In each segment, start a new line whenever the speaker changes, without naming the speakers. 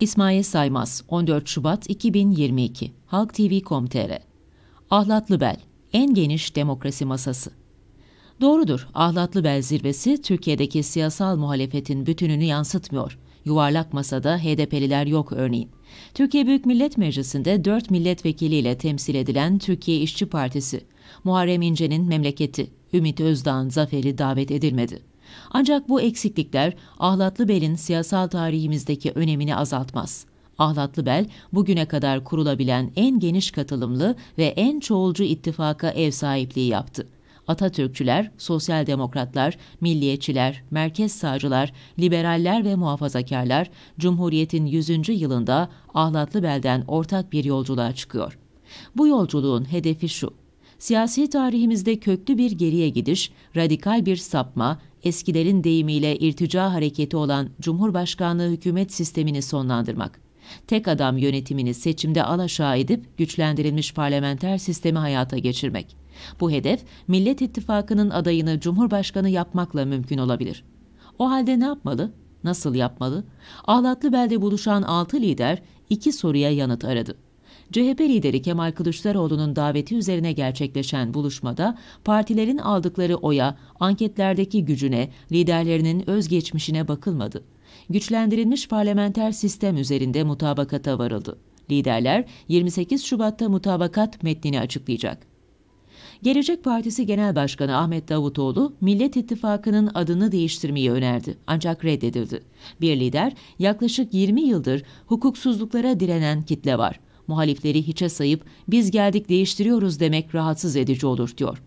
İsmail Saymaz, 14 Şubat 2022, Halk TV.com.tr Ahlatlı Bel, en geniş demokrasi masası. Doğrudur, Ahlatlı Bel zirvesi Türkiye'deki siyasal muhalefetin bütününü yansıtmıyor. Yuvarlak masada HDP'liler yok örneğin. Türkiye Büyük Millet Meclisi'nde 4 milletvekiliyle temsil edilen Türkiye İşçi Partisi, Muharrem İnce'nin memleketi, Ümit Özdağ'ın zaferi davet edilmedi. Ancak bu eksiklikler Ahlatlı Bel'in siyasal tarihimizdeki önemini azaltmaz. Ahlatlı Bel, bugüne kadar kurulabilen en geniş katılımlı ve en çoğulcu ittifaka ev sahipliği yaptı. Atatürkçüler, sosyal demokratlar, milliyetçiler, merkez sağcılar, liberaller ve muhafazakarlar Cumhuriyet'in 100. yılında Ahlatlı Bel'den ortak bir yolculuğa çıkıyor. Bu yolculuğun hedefi şu: siyasi tarihimizde köklü bir geriye gidiş, radikal bir sapma, eskilerin deyimiyle irtica hareketi olan Cumhurbaşkanlığı hükümet sistemini sonlandırmak, tek adam yönetimini seçimde alaşağı edip güçlendirilmiş parlamenter sistemi hayata geçirmek. Bu hedef Millet İttifakı'nın adayını Cumhurbaşkanı yapmakla mümkün olabilir. O halde ne yapmalı? Nasıl yapmalı? Ahlatlıbel'de buluşan altı lider iki soruya yanıt aradı. CHP lideri Kemal Kılıçdaroğlu'nun daveti üzerine gerçekleşen buluşmada partilerin aldıkları oya, anketlerdeki gücüne, liderlerinin özgeçmişine bakılmadı. Güçlendirilmiş parlamenter sistem üzerinde mutabakata varıldı. Liderler 28 Şubat'ta mutabakat metnini açıklayacak. Gelecek Partisi Genel Başkanı Ahmet Davutoğlu, Millet İttifakı'nın adını değiştirmeyi önerdi ancak reddedildi. Bir lider, yaklaşık 20 yıldır hukuksuzluklara direnen kitle var muhalifleri hiçe sayıp biz geldik değiştiriyoruz demek rahatsız edici olur diyor.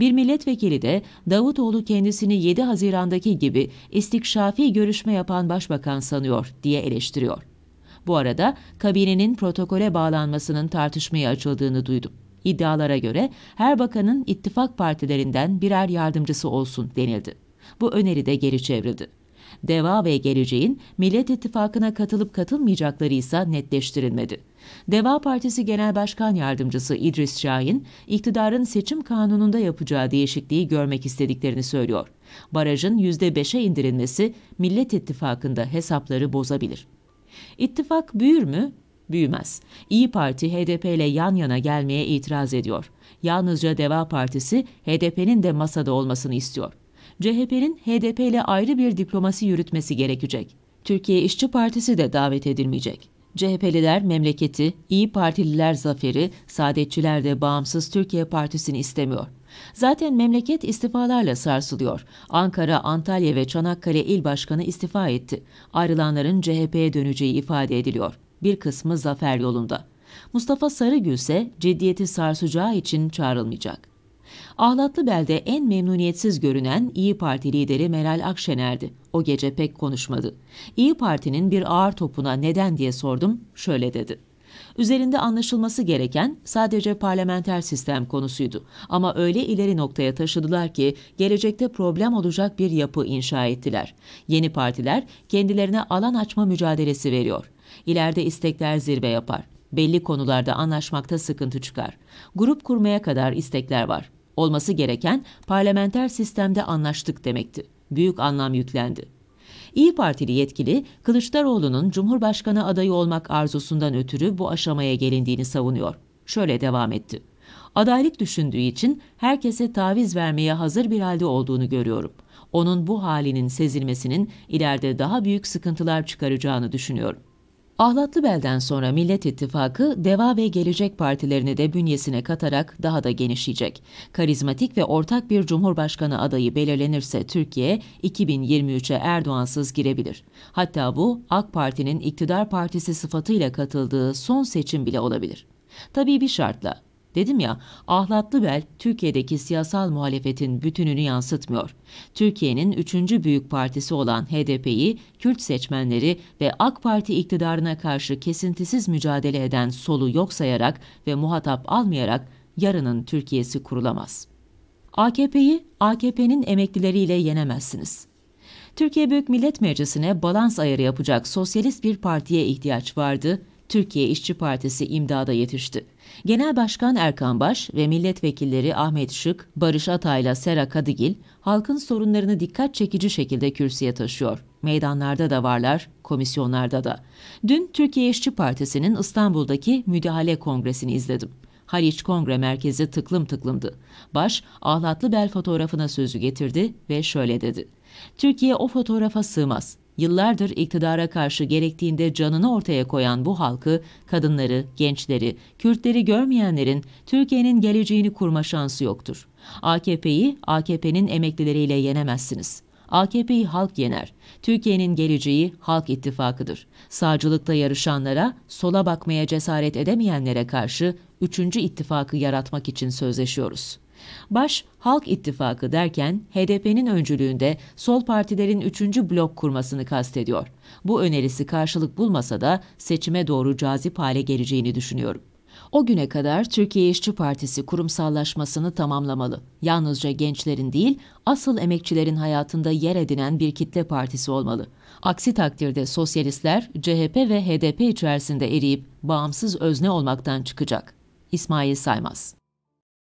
Bir milletvekili de Davutoğlu kendisini 7 Haziran'daki gibi istikşafi görüşme yapan başbakan sanıyor diye eleştiriyor. Bu arada kabinenin protokole bağlanmasının tartışmaya açıldığını duydum. İddialara göre her bakanın ittifak partilerinden birer yardımcısı olsun denildi. Bu öneri de geri çevrildi. DEVA ve Geleceğin Millet İttifakı'na katılıp katılmayacakları ise netleştirilmedi. DEVA Partisi Genel Başkan Yardımcısı İdris Şahin, iktidarın seçim kanununda yapacağı değişikliği görmek istediklerini söylüyor. Barajın %5'e indirilmesi Millet İttifakı'nda hesapları bozabilir. İttifak büyür mü? büyümez. İyi Parti HDP ile yan yana gelmeye itiraz ediyor. Yalnızca Deva Partisi HDP'nin de masada olmasını istiyor. CHP'nin HDP ile ayrı bir diplomasi yürütmesi gerekecek. Türkiye İşçi Partisi de davet edilmeyecek. CHP'liler memleketi, İyi Partililer zaferi, saadetçiler de bağımsız Türkiye Partisi'ni istemiyor. Zaten memleket istifalarla sarsılıyor. Ankara, Antalya ve Çanakkale il başkanı istifa etti. Ayrılanların CHP'ye döneceği ifade ediliyor. Bir kısmı zafer yolunda. Mustafa Sarıgül ise ciddiyeti sarsacağı için çağrılmayacak. Ahlatlı belde en memnuniyetsiz görünen İyi Parti lideri Meral Akşener'di. O gece pek konuşmadı. İyi Parti'nin bir ağır topuna neden diye sordum, şöyle dedi. Üzerinde anlaşılması gereken sadece parlamenter sistem konusuydu. Ama öyle ileri noktaya taşıdılar ki gelecekte problem olacak bir yapı inşa ettiler. Yeni partiler kendilerine alan açma mücadelesi veriyor. İleride istekler zirve yapar belli konularda anlaşmakta sıkıntı çıkar. Grup kurmaya kadar istekler var. Olması gereken parlamenter sistemde anlaştık demekti. Büyük anlam yüklendi. İyi Partili yetkili Kılıçdaroğlu'nun Cumhurbaşkanı adayı olmak arzusundan ötürü bu aşamaya gelindiğini savunuyor. Şöyle devam etti. Adaylık düşündüğü için herkese taviz vermeye hazır bir halde olduğunu görüyorum. Onun bu halinin sezilmesinin ileride daha büyük sıkıntılar çıkaracağını düşünüyorum belden sonra Millet İttifakı, Deva ve Gelecek Partilerini de bünyesine katarak daha da genişleyecek. Karizmatik ve ortak bir Cumhurbaşkanı adayı belirlenirse Türkiye, 2023'e Erdoğansız girebilir. Hatta bu, AK Parti'nin iktidar partisi sıfatıyla katıldığı son seçim bile olabilir. Tabii bir şartla, Dedim ya, ahlatlı bel Türkiye'deki siyasal muhalefetin bütününü yansıtmıyor. Türkiye'nin üçüncü büyük partisi olan HDP'yi, Kürt seçmenleri ve AK Parti iktidarına karşı kesintisiz mücadele eden solu yok sayarak ve muhatap almayarak yarının Türkiye'si kurulamaz. AKP'yi AKP'nin emeklileriyle yenemezsiniz.'' Türkiye Büyük Millet Meclisi'ne balans ayarı yapacak sosyalist bir partiye ihtiyaç vardı Türkiye İşçi Partisi imdada yetişti. Genel Başkan Erkan Baş ve milletvekilleri Ahmet Şık, Barış Atay'la Sera Kadıgil halkın sorunlarını dikkat çekici şekilde kürsüye taşıyor. Meydanlarda da varlar, komisyonlarda da. Dün Türkiye İşçi Partisi'nin İstanbul'daki müdahale kongresini izledim. Haliç Kongre Merkezi tıklım tıklımdı. Baş, ahlatlı bel fotoğrafına sözü getirdi ve şöyle dedi. Türkiye o fotoğrafa sığmaz. Yıllardır iktidara karşı gerektiğinde canını ortaya koyan bu halkı, kadınları, gençleri, Kürtleri görmeyenlerin Türkiye'nin geleceğini kurma şansı yoktur. AKP'yi AKP'nin emeklileriyle yenemezsiniz. AKP'yi halk yener. Türkiye'nin geleceği halk ittifakıdır. Sağcılıkta yarışanlara, sola bakmaya cesaret edemeyenlere karşı üçüncü ittifakı yaratmak için sözleşiyoruz.'' Baş Halk İttifakı derken HDP'nin öncülüğünde sol partilerin 3. blok kurmasını kastediyor. Bu önerisi karşılık bulmasa da seçime doğru cazip hale geleceğini düşünüyorum. O güne kadar Türkiye İşçi Partisi kurumsallaşmasını tamamlamalı. Yalnızca gençlerin değil, asıl emekçilerin hayatında yer edinen bir kitle partisi olmalı. Aksi takdirde sosyalistler CHP ve HDP içerisinde eriyip bağımsız özne olmaktan çıkacak. İsmail Saymaz